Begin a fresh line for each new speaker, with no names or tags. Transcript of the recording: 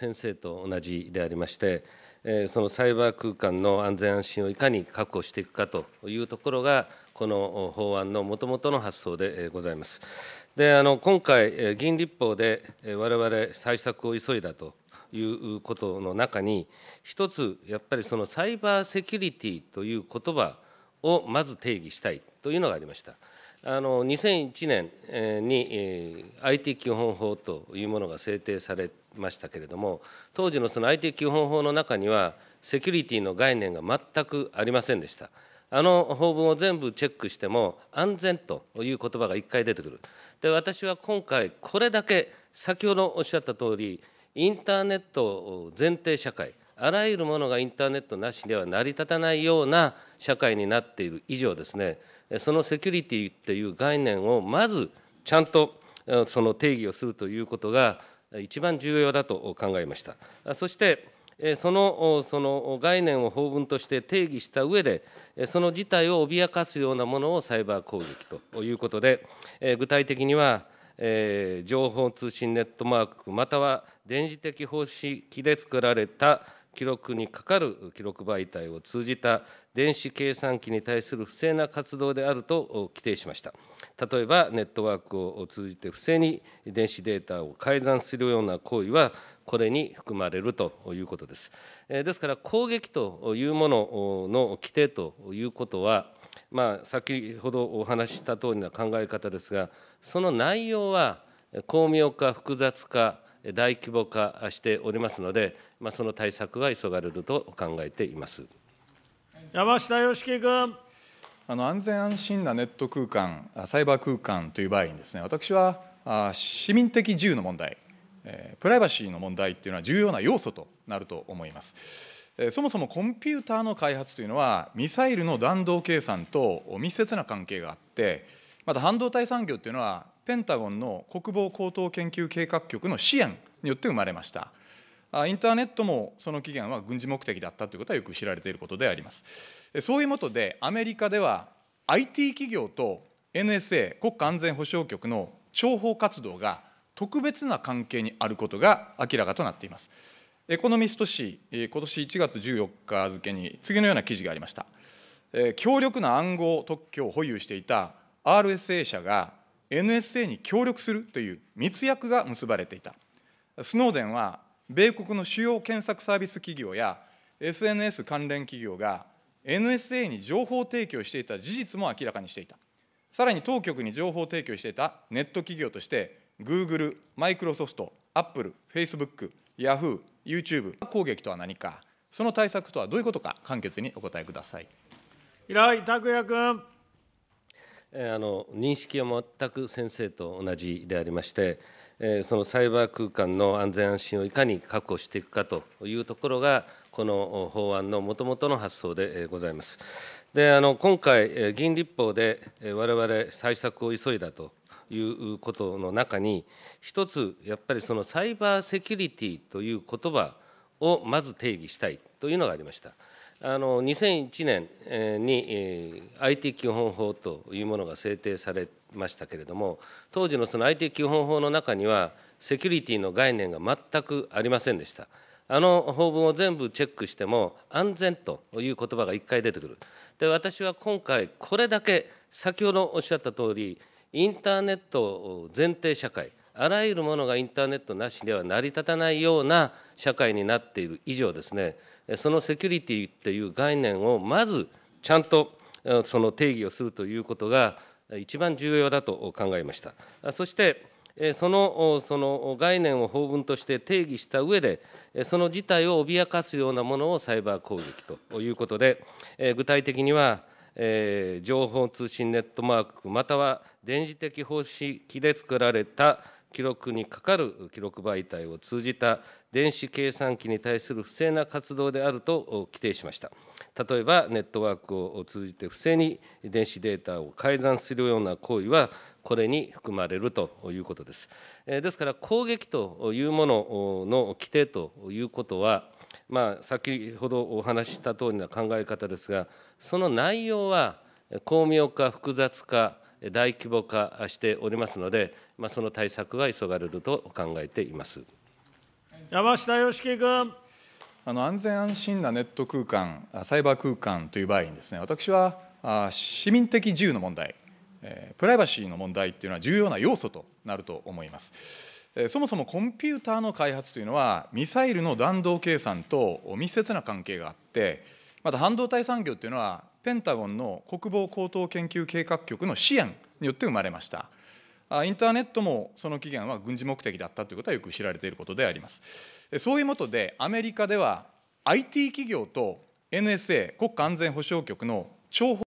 先生と同じでありまして、そのサイバー空間の安全安心をいかに確保していくかというところが、この法案のもともとの発想でございます。であの今回、議員立法で我々、対策を急いだということの中に、一つ、やっぱりそのサイバーセキュリティという言葉をまず定義したいというのがありました。あの2001年に IT 基本法というものが制定されましたけれども当時のその IT 基本法の中にはセキュリティの概念が全くありませんでした。あの法文を全部チェックしても安全という言葉が1回出てくる。で私は今回これだけ先ほどおっしゃった通りインターネット前提社会あらゆるものがインターネットなしでは成り立たないような社会になっている以上ですねそのセキュリティっていう概念をまずちゃんとその定義をするということが一番重要だと考えましたそしてそのその概念を法文として定義した上でその事態を脅かすようなものをサイバー攻撃ということで具体的には情報通信ネットワークまたは電磁的方式で作られた記録にかかる記録媒体を通じた電子計算機に対する不正な活動であると規定しました。例えば、ネットワークを通じて不正に電子データを改ざんするような行為は、これに含まれるということです。ですから、攻撃というものの規定ということは、まあ、先ほどお話しした通りな考え方ですが、その内容は巧妙か複雑か、大規模化しておりますので、まあ、その対策が急がれると考えています山下
芳義君。あの安全安心なネット空間、サイバー空間という場合にですね、私は市民的自由の問題、プライバシーの問題っていうのは重要な要素となると思います。そもそもコンピューターの開発というのはミサイルの弾道計算と密接な関係があってまた半導体産業というのはペンタゴンの国防高等研究計画局の支援によって生まれましたインターネットもその起源は軍事目的だったということはよく知られていることでありますそういうもとでアメリカでは IT 企業と NSA 国家安全保障局の諜報活動が特別な関係にあることが明らかとなっていますエコノミスト紙、今年1月14日付に次のような記事がありました強力な暗号特許を保有していた RSA 社が NSA に協力するという密約が結ばれていたスノーデンは米国の主要検索サービス企業や SNS 関連企業が NSA に情報提供していた事実も明らかにしていたさらに当局に情報提供していたネット企業として Google、マイクロソフト、Apple、Facebook、Yahoo、YouTube 攻撃とは何かその対策とはどういうことか簡潔にお答えください平井拓也君あの認識は全く先
生と同じでありまして、そのサイバー空間の安全安心をいかに確保していくかというところが、この法案のもともとの発想でございます。であの今回、議員立法で我々、対策を急いだということの中に、一つ、やっぱりそのサイバーセキュリティという言葉をまず定義したいというのがありました。あの2001年に IT 基本法というものが制定されましたけれども当時のその IT 基本法の中にはセキュリティの概念が全くありませんでした。あの法文を全部チェックしても安全という言葉が1回出てくる。で私は今回これだけ先ほどおっしゃった通りインターネット前提社会あらゆるものがインターネットなしでは成り立たないような社会になっている以上ですねそのセキュリティっていう概念をまずちゃんとその定義をするということが一番重要だと考えましたそしてそのその概念を法文として定義した上でその事態を脅かすようなものをサイバー攻撃ということで具体的には情報通信ネットワークまたは電磁的方式で作られた記録にかかる記録媒体を通じた電子計算機に対する不正な活動であると規定しました例えばネットワークを通じて不正に電子データを改ざんするような行為はこれに含まれるということですですから攻撃というものの規定ということはまあ、先ほどお話しした通りな考え方ですがその内容は巧妙化、複雑化、大規模化しておりますので、まあ、その対策が急がれると考えています
山下芳義君。あの安全安心なネット空間、サイバー空間という場合にですね、私は市民的自由の問題、プライバシーの問題っていうのは重要な要素となると思います。そもそもコンピューターの開発というのはミサイルの弾道計算と密接な関係があってまた半導体産業というのはペンタゴンの国防高等研究計画局の支援によって生まれましたインターネットもその起源は軍事目的だったということはよく知られていることでありますそういうもとでアメリカでは IT 企業と NSA 国家安全保障局の諜報